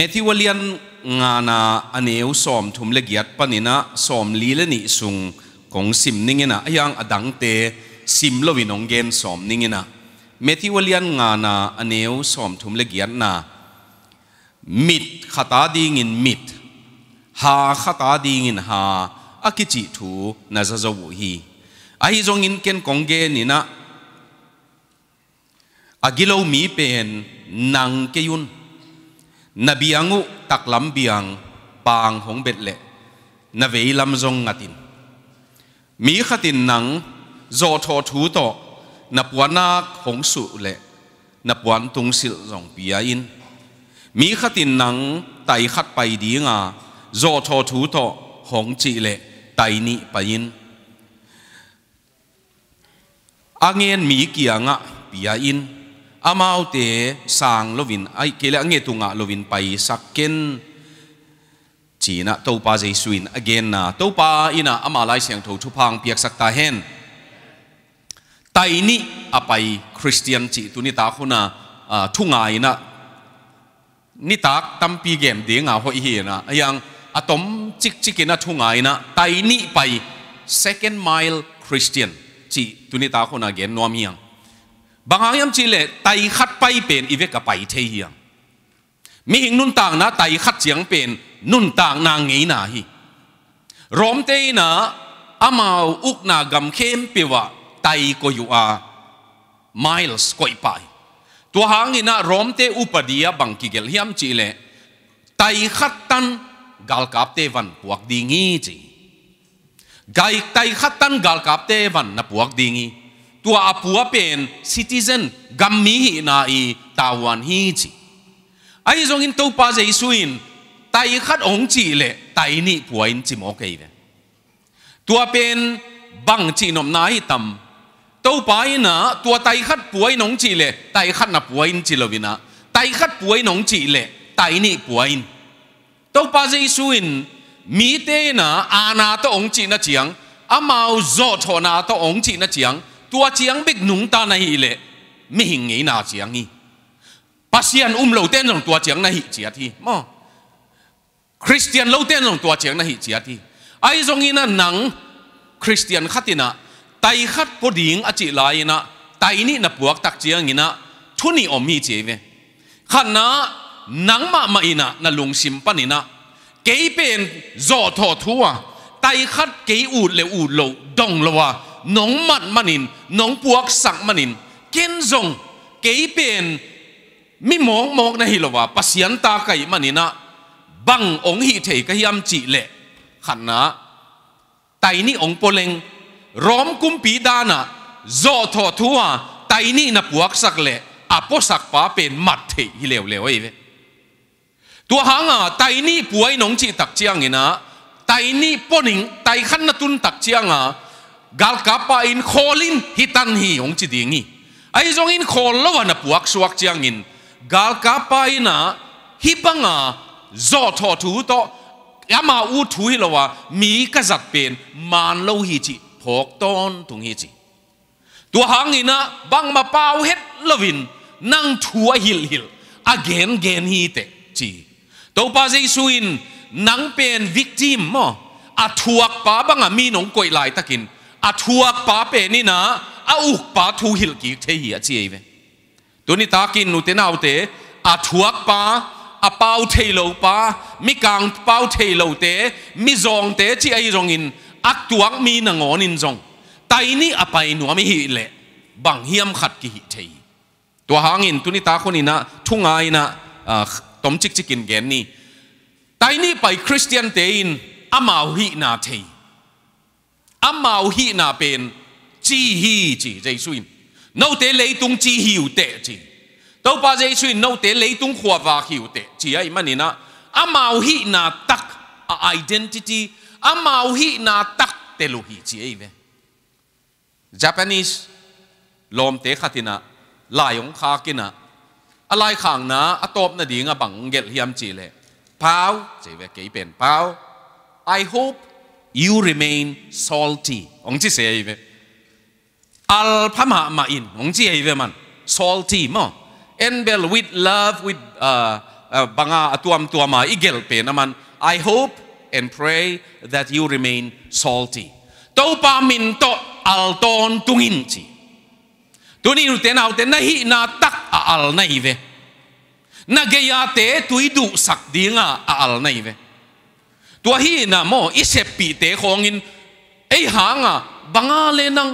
เมธิวเลียนงานอันเอวสอมทุมเลกียดปนินะสอมลีเลนิสุงของสิมนิงินะยังอดังเตสิมลวินองเกนสอมนิงินะเมธิวเลียนงานอันเอวสอมทุมเลกียดนามิดขตาดีงินมิดหาขตาดีงินหาอากิจิทูนาจะจวุฮีไอจงอินเกนกงเกนินะอากิโลมีเป็นนางเกยุน na biangu taklam biang paang hong bet le na ve lam zong ngatin mi khatin nang zo tho thu to na puana hong su le na puan tung sil zong pia in mi khatin nang tai khat pai di nga zo tho thu to hong chi le tai ni pa in angen mi kia nga pia in amau te sang lovin ai kele ange tunga lovin pai sakken china topa jaisuin again na topa ina amalai siang tho thupang piak sakta hen taini apai christian chi tuni ta khuna thunga ina ni tak tampi gem denga ho hi na yang atom chik chikina thunga ina taini pai second mile christian chi tuni ta khuna gen nom hiang บางอย่างจีเล่ไตขัดไปเป็นอีเวกไปเทียงมีหิงนุ่นต่างนะไตขัดเสียงเป็นนุ่นต่างนางงี้นาฮีรอมเตนะอามาอุกนากำเข้มเปวะไตก็อยู่อาไมล์สก็อไปตัวหางินะรอมเตอุปดียบังกิเกลฮียมจีเล่ไตขัดตันกาลกับเตวันพวกดีงีจีไกไตขัดตันกาลกับเตวันนะพวกดีงีตัวอาปัวเป็นซิติเซนกัมมีฮีนาอีตาวันฮีจีไอ้จงอินตัวป้าเจสุินไตขัดองจีเละไตนี่ผัวอินจิมโอเคเลยตัวเป็นบังจีนมนายตำตัวป้าอินะตัวไตขัดผัวอินองจีเละไตขัดนับผัวอินจิลวินะไตขัดผัวอินองจีเละไตนี่ผัวอินตัวป้าเจสุินมีเตนะอาณาตัวองจีนะเจียงอามาอุโจโชนาตัวองจีนะเจียงตัวเชียงบิกหนุงตาในเละไม่หิงงี้นาเชียงงี้ปัสเซียนอุ้มเราเต้นลงตัวเชียงในหิเจียที่มอคริสเตียนเราเต้นลงตัวเชียงในหิเจียที่ไอ้ตรงนี้นะหนังคริสเตียนขัดนะไตขัดพอดิ่งอจิลายนะไตนี่นะปวกตักเจียงนีนะทุนี่อมีเจเวขันนะหนังมามาอินะนะลงซิมปันนะเกยเป็นจอทอทัวไตขัดเกยอูดเลวอูดเลวดองเลวา้นงมัดมันิน้นงปวกสักมันินเกินจงเกีเป็นมิมองมองนะฮิลวะปัศยันตาไก่มันินะบังองหิเทกยยำจิเละขันนะไตนี่องโปเลงร้อมกุมปีดานะโจทอทัวไตนี่นับปวกสักเละอปสักปาเป็นมัดเทฮิเลวเลวไอ้เวตัวหางอ่ะไตนี่ป่วย้นงจีตักเจียงองนะไตนี่ปนิงไตขันนตุนตักเจียงอ่ะ gal kapa in kholin hitan hi ong chi dingi ai zong in khol lo wana puak suak chiang in gal kapa ina hi banga zo tho thu to ama u thu hi lowa mi ka zat pen man lo hi chi phok ton tung hi chi tu hang ina bang ma pau het lovin nang thua hil hil again gen hi te chi to pa jesu in nang pen victim mo a thuak pa banga mi nong koi lai takin อาทัวป้าเป็นี่นะเอาอุกป้าทูหิลกิเทียเจียเวตัวนี้ตากินนนเตนเอาเตอาทัวป้าอาป้าเทลูป้ามีกางป้าเทลูเตมีจงเตจีไอจงอินอักตัวมีนงอนินจงไตนี่อไปหนัวไม่หิเลบังเฮียมขัดกิจเทีตัวหางินตัวนี้ตาคนนี้นะทุ่งไงนะต้มจิกจิกินแกนนี่ไตนี่ไปคริสเตียนเตอินอามาหินาเที amau hi na pen chi hi chi jay suin no te lấy tung chi hiu te chi tàu pa jay suin no te lấy tung khua va hiu te chi ai mani na amau hi na tak a identity amau hi na tak te lu hi chi ai ve Japanese lom te khatina layong kha kina alai khang na atop na ding a bang gel hiam chi le pau chi ve ke pen pau i hope you remain salty. Ông chỉ sẽ vậy. Al pama ma in. Ông chỉ vậy man. Salty Mo. And well with love with uh, uh, banga atuam tuama igel pe naman. I hope and pray that you remain salty. Tau pa min to al ton tungin chi. Tuni ruten au ten hi na tak a al na ve. Na geya te tuidu sak di nga a al nai ve. ตัวฮีนะโมอิเซปีเตของอินไอหางอ่ะบังอาเลนัง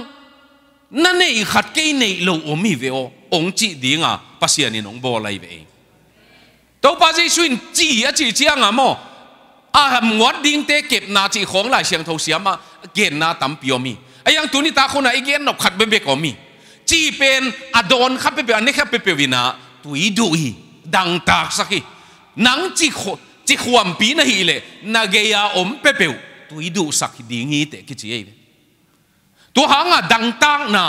นั่นเองขัดเกยในโลอมีเวอองจีดีงอ่ะภัษยานินองโบไลเวงตัวาัาจุนจีอะจีจียงอ่ะโมอาหมวดดิ้งเตเก็บนาจีของหลายเสียงทเสียมาเก็บนาตั้มพิโอมีไอยังตัวนี้ตาคนไอเก็บนกขัดเบเบกอมีจีเป็นอดอนขับเปเปอันนี้ขับเปเปวินาตุยดุยดังตากสักทีนังจีโค chỉ huam pi na hi le na ge ya om pe peu tu i du sak di ngi te ki chi e tu hanga dang tang na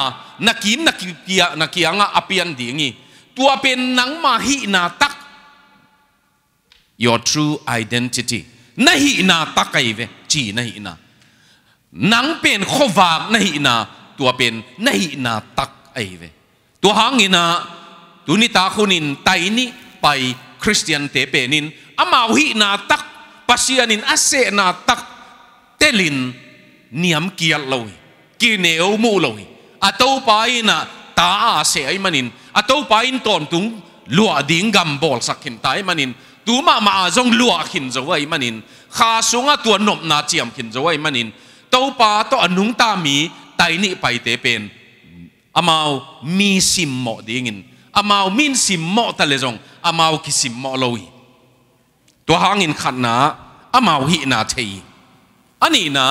na kim na ki kia na kia nga apian di ngi tu apen nang ma hi na tak your true identity na hi na takai ve chi na hi na nang pen khowak na hi na tu apen na hi na tak ai ve tu hangina tu ni ta khunin tai ni pai christian te penin amau hi na tak pasianin ase na tak telin niam kial lo kineo mu lo Atau pai na ta ase ai manin ato pai ton tung lua ding gam bol sakhin tai manin tu ma ma zong lua khin zo ai manin kha sunga tu nop na chiam kin zo ai manin to pa to anung ta mi tai ni pai te pen amau mi sim mo dingin amau min sim mo ta le zong amau kisim mo loi ตัวหางินขันนะอามาวินาทีอันนี้นะ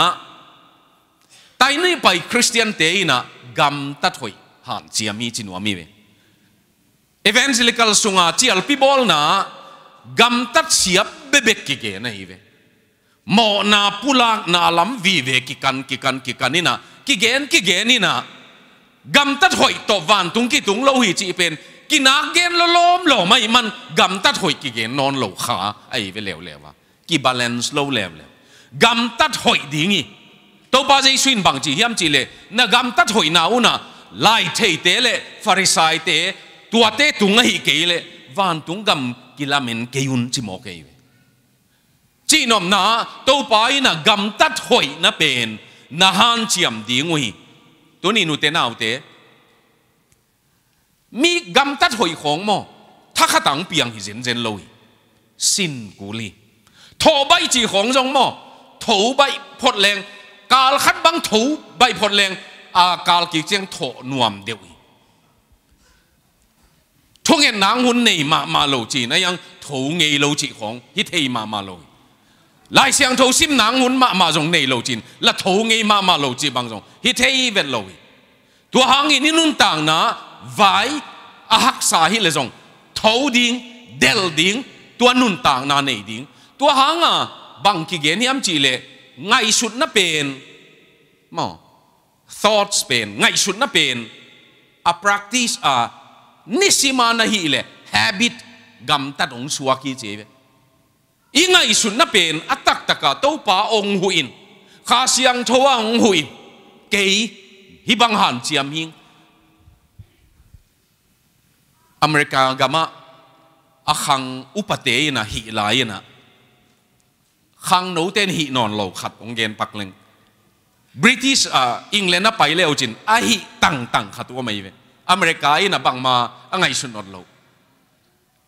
แต่นี่ไปคริสเตียนเตยนะกำตัดหอยหันเจียมีจินวามีเวเอเวนซิลิกัลสุงาจีอัลปีบอลนะกำตัดเสียบเบเบกิเกนะฮีเวหมอนาปุลักนาลำวีเวกิกันกิกันกิกันนี่นะกิเกนกิเกนนี่นะกำตัดหอยตบวานตุงกิตุงเลวิีจีเป็นกินักเกนล้มหล่อไม่มันกำตัดหอยกิเกนนอนหล่อขาไอ้เวลวเลวะกิบาลานซ์ล้เลวเลวกำตัดหอยดิ่งอีตัวบ้าใจสุนบังจีเฮียมจีเลยนะกำตัดหอยน่าอุน่ะไล่เทเตเลยฟาริไซเตตัวเตตุงไอ้เกลเลยวันตุงกำกิลามินเกยุนจิโมเกยจีนอมนาตัวไปนะกำตัดหอยนะเป็นนะฮันเจียมดิ่งอีตัวนี้นูเตน่าเอาเต mi gam tắt hồi khổng mò thắc khắc tặng biang hi zen zen lâu xin cú li thổ bay chỉ khổng rong mò thổ bay phật leng cà khát băng thổ bay phật leng à cà kỳ chiang thổ nuam đều chúng em nàng hun này mà mà lâu chi này yang thổ nghề lâu chỉ khổng hi thei mà mà lâu lại sang thổ sim nàng hun mà mà rong này lâu chỉ là thổ nghề mà mà lâu chỉ bằng rong hi thầy về lâu tua hàng ini nun tang na vai a sa hi le zong tho ding del ding tua nun ta na nei ding tua hanga bang ki gen hi am chi le ngai sut na pen mo thoughts pen ngai sut na pen a practice a nisima na hi le habit gam ta dong suwa ki che i ngai sut na pen atak taka to pa ong huin kha siang thowa ong huin kei hi bang han chiam hing อเมริกากามะอาคังอุปเตยนะฮิลายนะคังโนเตนฮินอนโหล่าขัดองเกนปักเลงบริติชอ่าอังกฤษนะไปเลวจินอาหิตังตังขัดว่าไม่เวอเมริกาอินะบังมาอังไงสุนนอนเหล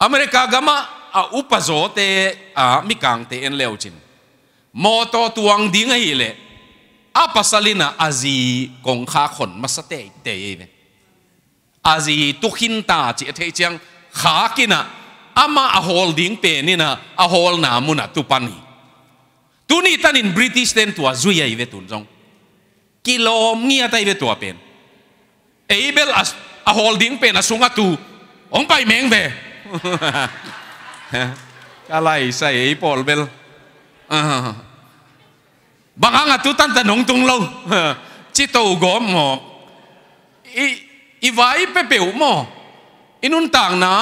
อเมริกากามาอุปโจเตอ่ามิกังเตนเลวจินมอโตตวงดิ้งไงเลอาปัสลินะอาจีกงคาขนมาสเตเตยเว a gì tu ta chỉ thấy chăng khá kia na ama a hol ding pe ni na a hol na mu na tu pani tu ni tan in british ten tua zui i ve tun jong kilom ngia tai ve tua pen abel as a hol ding pe na sunga tu ong pai meng ve kalai sai ei pol bel bang anga tu tan tan tung lo chi to gom mo i อีไว้เปเปวมออินุนต่างนะ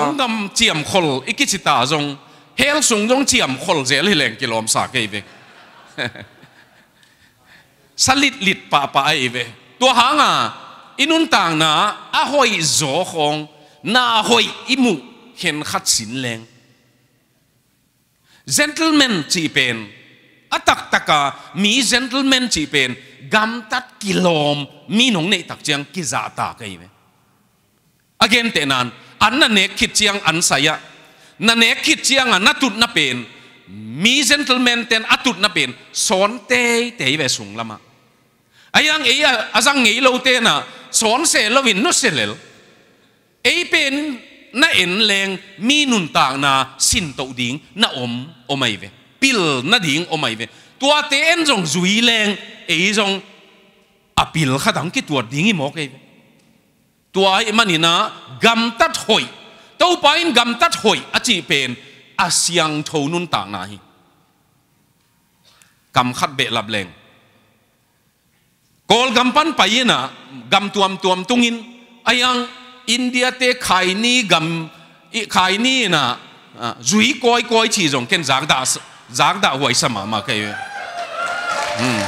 สงดำเจียมคนอีกิจิตาจงเฮลสุงจงเจียมคนเจลิเลงกิโลมสากเอเวสลิดลิดป่าป่าเอเวตัวหางอ่ะอินุนต่างนะอาหอยโจองนาหอยอิมุเห็นขัดสินแรง gentleman จีเป็นอตักตะกามี gentleman จีเป็น gam tat kilom mi nong nei tak chiang ki za ta kai me again te nan an na ne khit chiang an saya na ne khit chiang an atut na pen mi gentleman ten atut na pen son te te ve sung lama ayang e ya azang ngei lo te na son se lo win no se lel ei pen na en leng mi nun ta na sin to ding na om omai ve pil na ding omai ve ตัวเต้นจงจุยแรงเอ้ยจงอภิลขัดังกิตัวดิ้งมอกเอตัวไอ้มันนี่นะกำตัดหอยตัวไปกำตัดหอยอาจีเป็นอาเซียงโทนุนต่างนายกำขัดเบลับแรงกอลกำปั้นไปนะกำตัวมตัวมตุงินไอ้ยังอินเดียเตะขายนี่กำขายนี่นะจุยก้อยก้อยชีจงเก่นจากดาจากดาไว้สมามาเกย Hmm.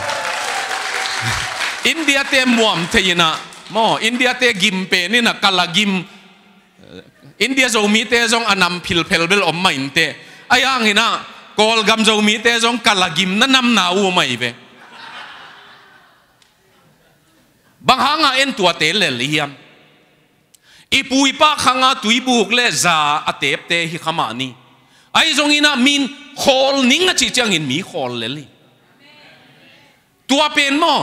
India te muam te ina mo India te gim pe ni na kala gim India zo mi te zong anam phil phel bel om mai te ayang ina kol gam zo mi te zong kala gim na nam na u mai ve bang hanga en tua te le liam ipui pa khanga tui buk le za atep te hi khama ni ai zong ina min khol ninga chi chang in mi khol le li ตัวเป็นมอ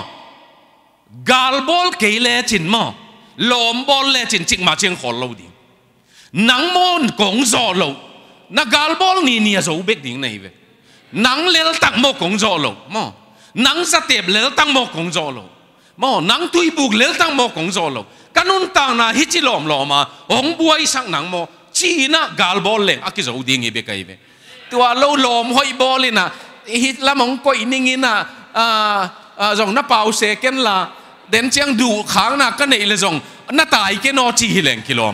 กาลบอลเกลเลจินมอลอมบอลเลจินจิกมาเชียงขอเราดินังมอนกงจอเรานักกาลบอลนี่เนี่ยจะอุเบกดิ่งในเวนังเลลตักมอกงจอเรามอนังสเตปเลลตักมอกงจอเรามอนังตุยบุกเลลตักมอกงจอเรากันนุนต่างนาฮิจิลอมลอมาองบัวอีสังนังมอจีน่ะกาลบอลเลงอักกิจะอุดิ่งเบกไอเวตัวเราลอมหอยบอลเลยนะฮิตละมองก็อินิงินะจงน้าเป่าเสกันละเดินเชียงดูขางนักกันเนีเลยจงน้าตายกันนอจีฮิเลงกิโลม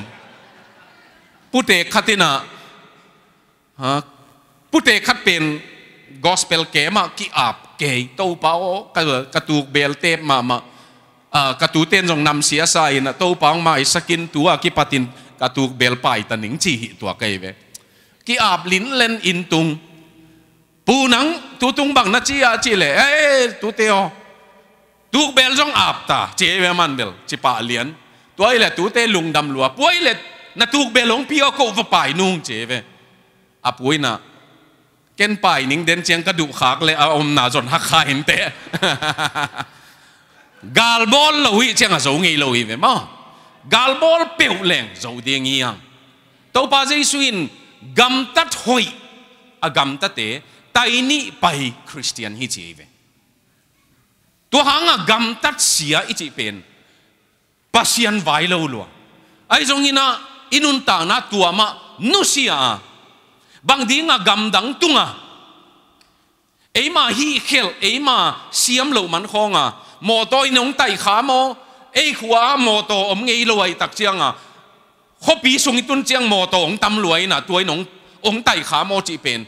พุทเอกขัดนะพุทเอกขัดเป็น gospel เกมากี่อาบเกยตัวเป่ากระตูกเบลเตมามากระตูเต้นจงนำเสียใจนะตัวเป่ามาสกินตัวกี่ปัตินกระตูกเบลไปตันหนิงจีฮิตัวเกยเวกี่อาบลิ้นเล่นอินตุง pu nang tu tung bang na chi a à? chi le e tu te o tu bel jong ap ta che ve man bel chi pa lian tu ai le tu te lung dam lua puai le na tu bel long pi o ko va pai nung che ve a puai na ken pai ning den chiang ka du khak le a om na jon ha kha hin te gal bol lo hi cheng a zo ngi lo hi ve ma gal bol peu leng zo de ngi ang à. to pa jai suin gam tat hoi a à, gam ta te taini pahi Christian hi chi ve tu hanga gam tat sia i pen pasian vai lo lo ai jong ina inun ta na tuama nu sia bang ding a gam dang tunga Ei ma hi khel ei ma siam lo man khonga mo toi nong tai kha mo ei khuwa mo to om ngei lo ai tak chiang a khopi sung itun chiang mo to ong tam luai na tuai nong ong tai kha mo chi pen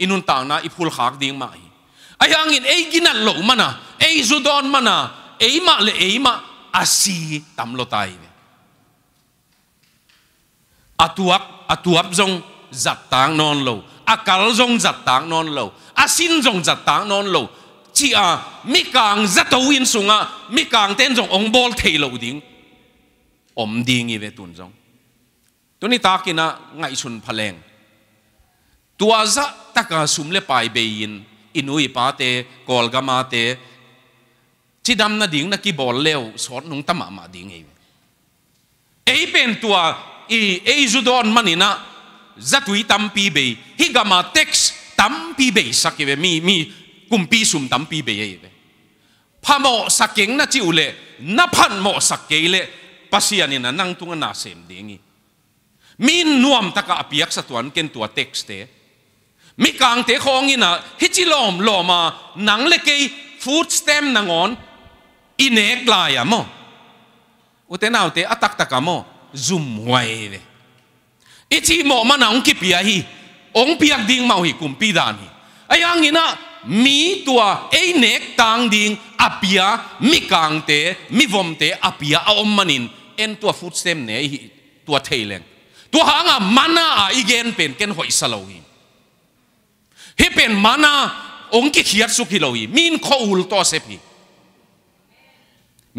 inun tang na ipul khak ding mai hi ayang in ei gina lo mana ei zudon mana ei ma le ei ma asi tam lo tai ve atuak atuap zong zat tang non lo akal zong zat tang non lo asin zong zat tang non lo chi a mi kang zat to in sunga mi kang ten zong ong bol thei lo ding om ding i ve tun zong tuni takina ngai sun phaleng tuaza taka sumle pai bein inui pate kolgama te chidam na ding na ki bol leo sot nung tama ma ding ei ei pen tua i ei judon manina zatui tampi be higama text tampi be sakive mi mi kumpi sum tampi be ei ve phamo sakeng na chi ule na phan mo sakeile pasiani na nang tunga na sem dingi min nuam taka apiak satuan ken tua text te eh? มีกางเตะของอินะฮิจิลอมลอมาหนังเล็กยฟูดสเต็มนังอนอินเอกลายอะมออุตนาอุตเตอัตักตะกามั้งจุมหวยเลยอิจิมอมานังกิปยาฮีองปียักดิงมาฮีกุมพีดานีไอ้ยัางนี้นะมีตัวเอเน็กต่างดิงอาปียมีกางเตะมีวอมเตะอาปียาอมมันินเอ็นตัวฟูดสเต็มเนี่ยตัวเทเลงตัวหางอะมันาอีเกนเป็นเกนหอยสลาวินฮิเป็นมานาองค์กิเขียดสุขิโลยมีนข้ออุลโตเซพี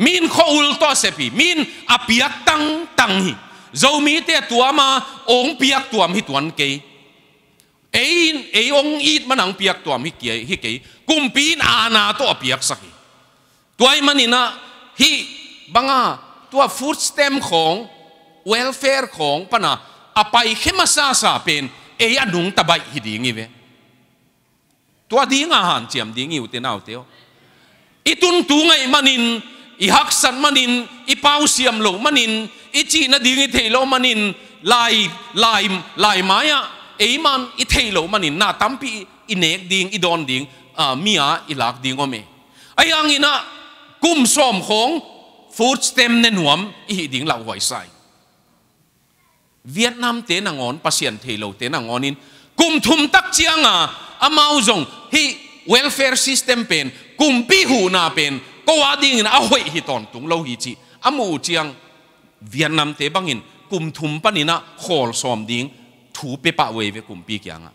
มีนข้ออุลโตเซพีมีนอภิยักตังตังฮีเจ้ามีแต่ตัวมาองค์เปียกตัวมิตวันเกยเอ้ยเอ้ยองอีดมันังเปียกตัวมิเกยฮิเกยกุมปีนอาณาตัวเปียกสักตัวไอ้มันนี่นะฮิบังอาตัวฟูดสเต็มของเวลเฟร์ของปะนะอภัยเข้มซาซาเป็นเอ้ยอนุงตะใบฮิดีงี้เวตัวดีงาหันเจียมดีงิวเตนเอาเตียวอีตุนตุงไงมันินอีฮักสันมันินอีเป้าเสียมโลมันินอีจีนดีงิเทโลมันินลายลายลายไม้อะเอ้มันอีเทโลมันินน่าตั้มปีอีเนกดิงอีดอนดิงอ่ามีอาอีหลักดิงก็มีไอ้ยังอีน่ะกุ้มส้มของฟูดสเต็มเนนหวมอีดิงเหล่าหวยใส่เวียดนามเตนางอนปัสเซียนเทโลเตนางอนินกุมทุมตักเจียงอ่ะ amau zong hi welfare system pen kumpi hu na pen ko wading na ahoi hi ton tung lo hi chi amu chiang vietnam te bangin kum thum panina khol som ding thu pe pa we ve kumpi kyanga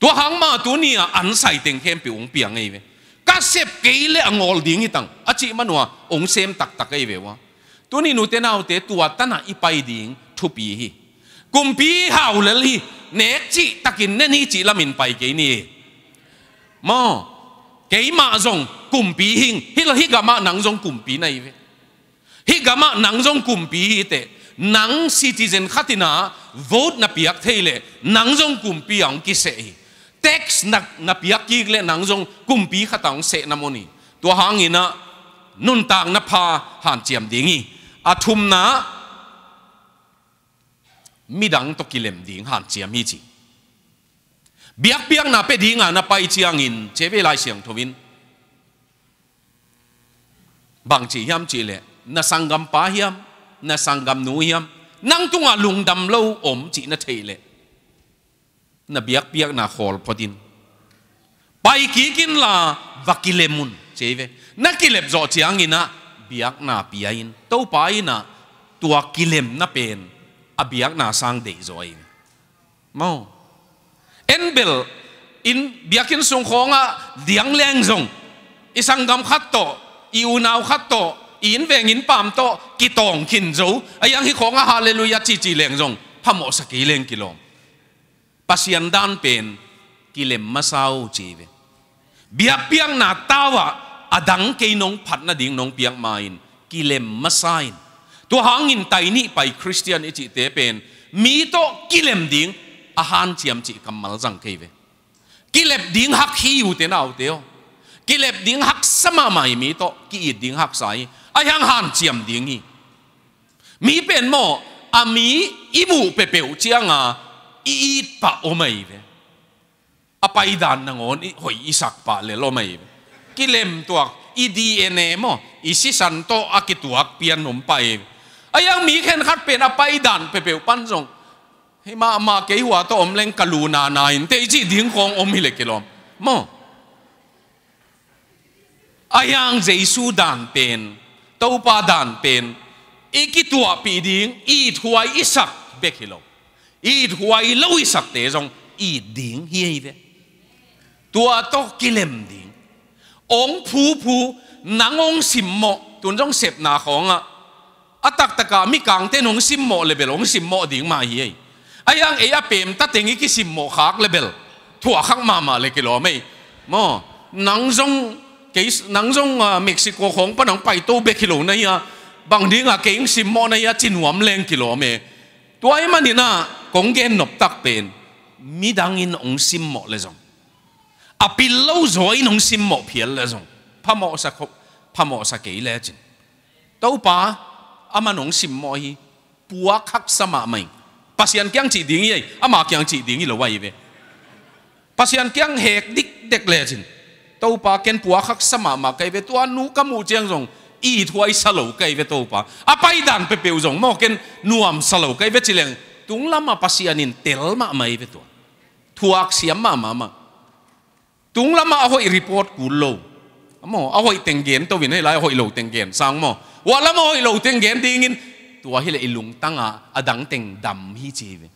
tua hang ma tu ni an sai teng hem pi ung piang ei ve ka sep ke le angol ding itang achi manwa ong sem tak tak ei ve wa tu ni nu te nau te tua tana ipai ding thu pi hi cùng bí hào là li nét chị ta kinh nên hi chị là mình phải cái này mà cái mà rồng cùng bí hình hi là hi gà mà nắng rồng cùng bí này vậy hi gà mà nắng rồng cùng bí hi tệ nắng citizen khát na vote na piak thế lệ nắng rồng cùng bí ông kí sẽ tax na na piak kia lệ nắng rồng cùng bí khát ông sẽ nam oni tua hàng na nun tang na pa han chiam dingi à thum na mi dang to kilem ding han chiam hi chi biak biak na pe ding na pai chiang in che ve lai siang thomin bang chi hiam chi le na sangam pa hiam na sangam nu hiam nang tunga lung dam lo om chi na thei le na biak biak na khol podin pai ki kin la vakilemun che ve na kilep zo chiang ina biak na piain to pai na tua kilem na pen Abiak na sang de zoi mo en bel in biakin sung khonga diang leng zong isang gam khat to i unaw khat to in veng in pam to ki tong kin zo ayang hi khonga hallelujah chi chi leng zong phamo saki leng kilom pasian dan pen kilem masau chive biak piang na tawa adang ke nong phat na ding nong piang main kilem masain ตัวหางินไตนี่ไปคริสเตียนอิจิเตเป็นมีโตกิเลมดิงอาหารเจียมจิกำมลจังเคยเวกิเลบดิงหักฮิวเตนเอาเตียวกิเลบดิงหักสมาใม่มีโตกิอิดดิงหักใสอายังหันเจียมดิงอีมีเป็นหมออามีอิบูเปเปียวเจียงอ่ะอีดปะโอไม่เวอไปดานนงอนหอยอิสักปะเลโลไม่เกิเลมตัวอีดีเอเนมออีสิสันโตอากิตัวเปียนนุ่มไปไอ้ยังมีแค่ขัดเป็นอภัยดันเปเปียวปั้นจ่งให้มามาเกี่ยวตัวอมเล่งกลูนานายนเตจีดิ้งของอมฮิเลกิลอมมอไอ้ยังเจสุดันเป็นตัวปาดันเป็นอีกตัวปีดิ้งอีัวอีสักเบกิลอมอีัวอีล่อีสักเตจงอีดิ้งเฮียเวตัวตกิเลมดิ้งองผู้ผู้นางองสิมโมตุนจงเสพนาของอ่ะอัตักตะกามิกางเตนงสิมโมเลเบลองสิมโมดิ่งมาเยไอ้ยังเอียเปมตัดเองกิสิมโมขากเลเบลถั่วขักงมามาเลกิโลไม่มอนังจงเกสนังจงเม็กซิโกของปนังไปตู้เบกิโลนี่ยบางด่งอะเก่งสิมโมนี่ยจินหวมเลงกิโลไม่ตัวไอ้มันนี่นะกงเกนนบตักเป็นมิดังอินองสิมโมเลยจงอภิลล์จอยนองสิมโมเพียลเลยจงพะโมสักพะโมสักเกลเลยจินตัวป้า ama nong sim mo hi pua khắc sama mai pasian kyang chi ding ye ama kyang chi ding lo wai ve pasian kyang hek dik dek le chin to pa ken pua khắc sama ma kai ve to nu ka mu cheng rong i thuai sa lo kai ve to pa a pai dan pe peu rong mo ken nuam sa lo kai ve chileng tung lama in tel ma mai ve to thuak siam ma ma ma tung lama a hoi report ku lo mo a hoi teng gen to vin lai hoi lo teng gen sang mo wa à lam hoi lo teng gen ding in tua hi le ilung tanga adang teng dam hi chi ve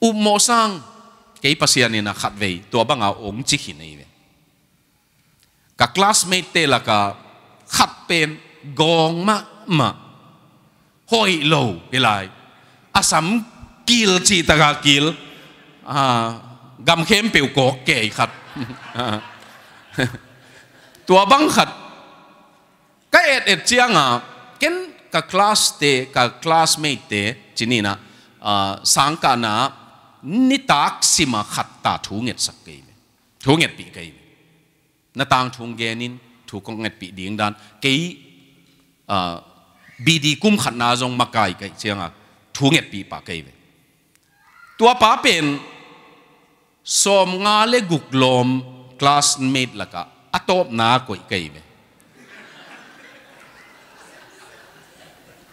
um mo sang kei pasian ina khat ve tua banga ong chi hi nei ve ka classmate te la ka khat pen gong ma ma hoi lo ilai asam kil chi taga kil à gam khem piu ko kei khat tua bang khat cái ka et et chianga à, ken ka class te ka classmate te chinina à, sangka na ni mà sima ta thu nget sak ke thu nget pi ke na tang thu ge nín, thu kong nget pi ding dan ke bi di kum khat na jong cái, ke chianga à, thu nget pi pa ke tua pa pen som nga le guk lom classmate laka atop na koi ke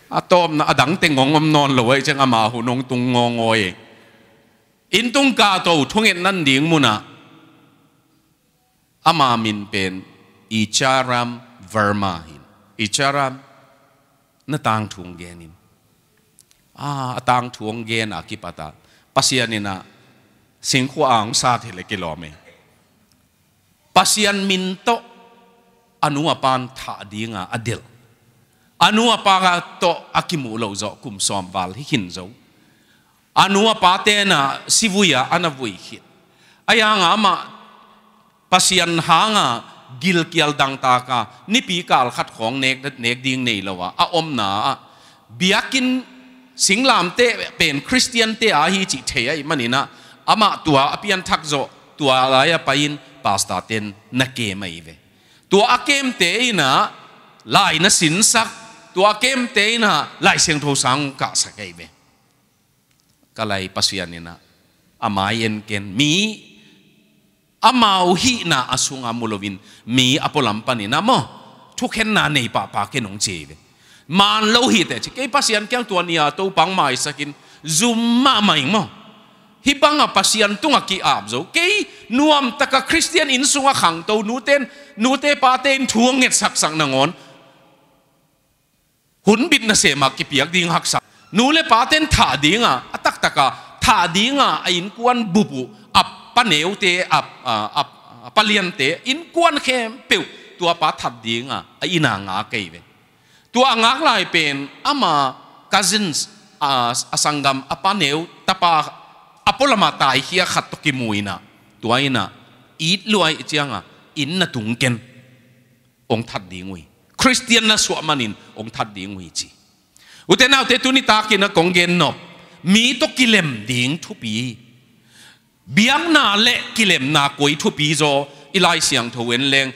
a tom na adang te ngong om non lo ai chang ama hu nong tung ngong oi in tung ka to thung en nan ding muna ama min pen icharam verma hin icharam na tang thung genin a tang thung gen a kipata pasianina singkhua ang sa thile kilome pasian min to anua pan tha dinga adil anua pa ga to akimu lo zo kum som wal hi hin zo anua pa te na sivuya anavui hit Ayang ama pasian hanga gil kial dang ta ka ni pi kal khat khong nek dat nek ding nei lawa a om na biakin singlam te pen christian te a hi chi the ai manina ama tua apian thak zo tua la ya pain pasta ten na ke mai ve tua akem te ina lai na sin sak tua kem te na lai seng tho sang ka sa kai be ka lai pasian ni na amayen ken mi amau hi na asunga mulovin mi apolampani na mo thuken na nei pa pa ke nong chebe man lo hi te che ke pasian kyang tua nia to pang mai sakin zum ma mai mo hi a pasian tunga ki ab zo ke nuam taka christian in sunga khang to nu te pa ten thuang nge sak sang nangon hun bit na se ma ki piak ding hak sa nu le pa ten tha dinga atak taka tha dinga in kuan bubu ap paneu te ap ap palian te in kuan khem peu tua pa that dinga ina nga ke ve tua ngak lai pen ama cousins as asangam apaneu tapa apolama tai hia khat to ki muina tuaina ít luai e chiang à in na tung ken ông thật đi ngui Christian na suwa manin ong thad ding hui Ute uten na te tu ni ta ki na kong gen nop mi to kilem ding thu pi biang na le kilem na koi thu pi zo ilai siang tho wen leng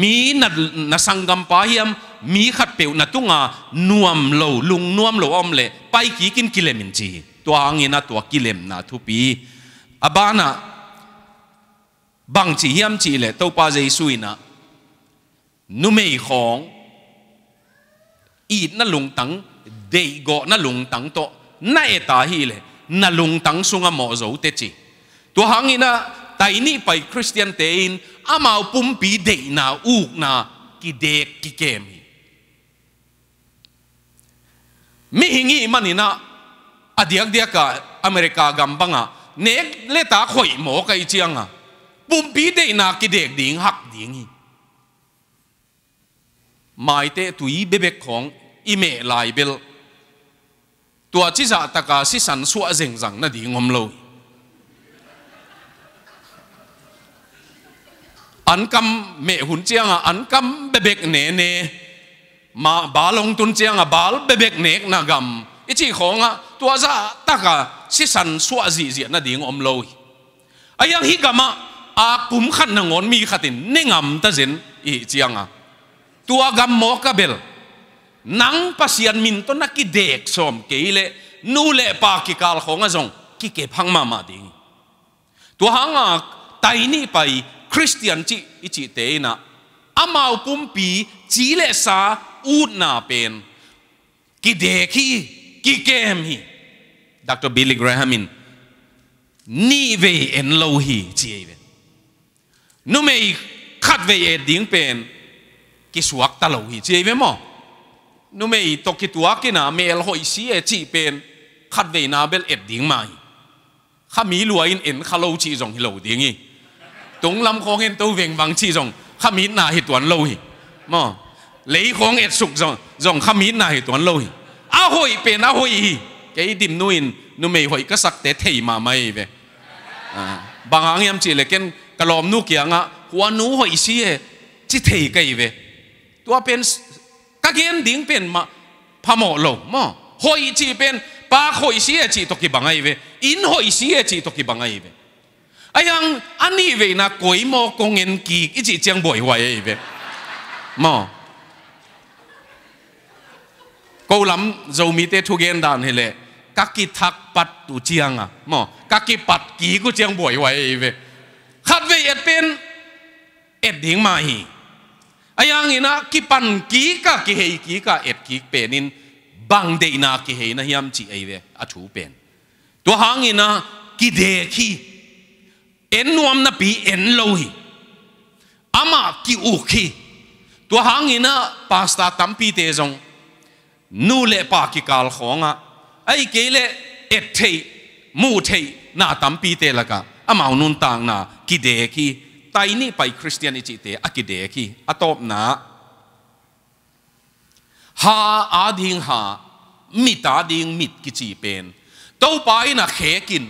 mi na na sangam pa hiam mi khat peu na tunga nuam lo lung nuam lo om le pai ki kin kilem in chi to ang na to kilem na thu pi abana bang chi hiam chi le to pa jai suina numei khong อีดนั่นลุงตังเดยโกนั่นลุงตังโตนั่นเอตาฮีเลยนั่นลุงตังสุงอโมโจเตจิตัวหางินะแต่นี่ไปคริสเตียนเตนอามาปุ่มปีเดยนาอูกนากิเดกกิเกมีมิหิงีมันนี่นะอดียกเดียกะอเมริกากัมบังอ่ะเน็กเลตาข่อยหมอกับอเจียงอ่ะปุ่มปีเดยนากิเดกดิ่งหักดิ่งอี mai te tui bebek khong ime lai bel tua chi za taka si san suwa zeng zang na di ngom lo an kam me hun chiang an kam bebek ne ne ma ba long tun chiang a bal bebek nek na gam chi khong a tua za taka si san suwa zi zi na di ngom lo ayang hi gama a kum khat na ngon mi khatin ne ngam ta zen i chiang a ตัวกำโมกเบลนังพัศยันมินต้นนักกิเด็กสมเกลนูเลปากิกาลของอาจงกิเก็บพังมามาดิตัวหางาไตนี่ไปคริสเตียนจิอิจิเตนะอามาอุปมปีจีเลสาอูดนาเป็นกิเด็กฮีกิเกมฮีดรบิลลิกรฮามินนี่เวเอ็นโลฮีจีเอเวนนุเมยขัดเวเอ็ดดิ้งเป็นกิสวกตะโลฮีเจเวมอนุเมอีตกิตัวกินาเมลหอยซีเอจีเป็นขัดเวนาเบลเอ็ดดิ้งไม่ข้ามีรวยเอ็นข้าโลจีจงฮิโลดิ้งอีตรงลำคองเอ็นตัวเวงบางจีจงข้ามีนาเหตุวันโลฮีมอเลี้ยงของเอ็ดสุกจงจงข้ามีนาหตตวนโลฮีอาหอยเป็นอาหอยแกดิมนุอินนุเม่หอยก็สักแต่เทมาไม่เวบางอย่างยำจีเล็กเกนกลอมนุกยังอ่ะหัวนูหอยซีเอจีเทกัยเวตัวเป็นกักเย็นดิ้งเป็นมาพะโมโลมอหอยจีเป็นปลาหอยเสียจีตกิบังไอเวอินหอยเสียจีตกิบังไอเวไอ้ยังอันนี้เวนะกวยมอกงเงินกีอีจีเจียงบ่อยไว้เวมอกูลำจะมีเตทุเกนดานเฮเลกักกิทักปัดตุเจียงอ่ะมอกักกิปัดกีกูเจียงบ่อยไว้เวขัดเวเอ็ดเป็นเอ็ดดิ้งมาฮี ai ayang ina kipan kika ka kika hei ki et ki penin bang de na ki hei na hiam chi ei ve a chu pen to hang ina ki de khi en nuam na pi en lo ama ki u khi to hang ina pasta tampi te jong nu le pa ki kal khonga ai ke le et thei mu thei na tampi te laka amau à nun tang na ki de khi ตนี่ไปคริสเตียนอิจิเตอกิเดกิอตบนาหาอาดิงหามิตาดิงมิดกิจีเป็นตัวไปนะเขกิน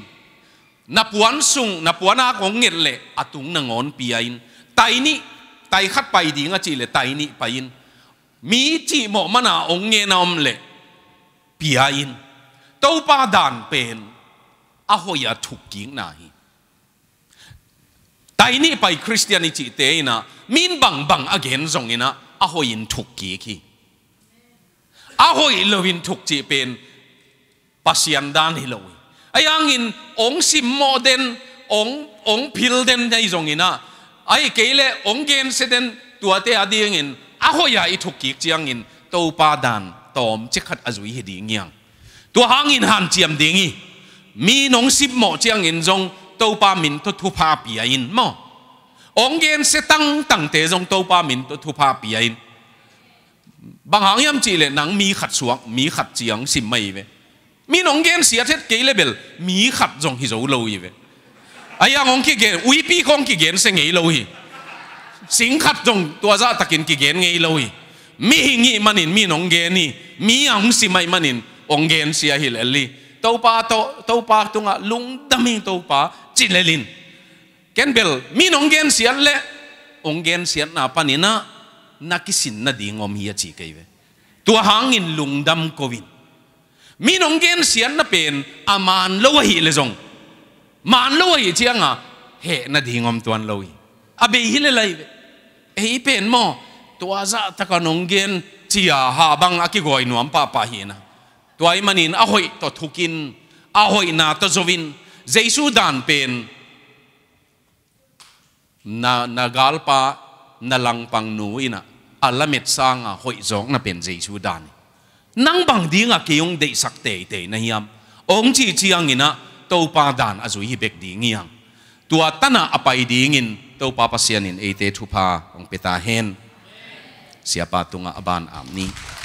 นับวันสุงนับวันอากงเงินเละอตุงนงอนปีอินตนี่ตขัดไปดิงอจิเลไตนี่ไปอินมีจีหมอมนาองเงินอมเละปีอินต้วปาดานเป็นอหอยาถูกกิงนาย tại ni bài Christianity tế ina min bang bang again zong ina a hoi in thuk ki ki a hoi lo in thuk chi pen pasian dan hi lo ayang in ong sim modern den ong ong pil den dai zong ina ai kele ong gen se den tuate ading in a hoi ya i thuk ki chiang in to pa dan tom che khat azui hi ding yang tu hang in han chiam dingi mi nong sim mo chiang in zong tô ba mình tôi thu pa bia in mò ông gen sẽ tăng tăng tế dòng tô ba mình tôi thu pa bia in bằng hàng em chỉ là nắng mi khát xuống mi khát chiang xìm mây về mi ông gen sẽ thiết kế level mi khát dòng hi dấu lâu về ai à ông kia gen uy pi con kia gen sẽ nghĩ lâu hi sinh khát dòng tua ra takin kia gen nghĩ lâu hi mi hingi manin mi ông gen ni mi ông xìm mây manin ông gen sẽ hi lệ li tàu pa tàu tàu pa tung à lung đâm hình tàu pa chín lệ lin ken bel mi nong gen sian le ong gen sian na panina nakisin na ngom hiya chi kai ve tu lung lungdam kovin mi nong gen sian na pen aman lo hi le zong man lo hi chianga he na ngom tuan lo hi abe hi le lai ve ei pen mo tu aza ta taka nong gen chia ha bang aki goi nuam pa pa hi na tu tuai manin ahoi to thukin ahoi na to zovin Jaisu dan pen na nagalpa nalangpang nuina alamit sa nga hoi zong na pen Jaisu dan nang bang di nga kiyong de sakte te na hiyam ong chi chiang ina to pa dan azu hibek di ngiyang tua tana apay dingin to papasyanin ate tupa ang pitahen siapa tunga aban amni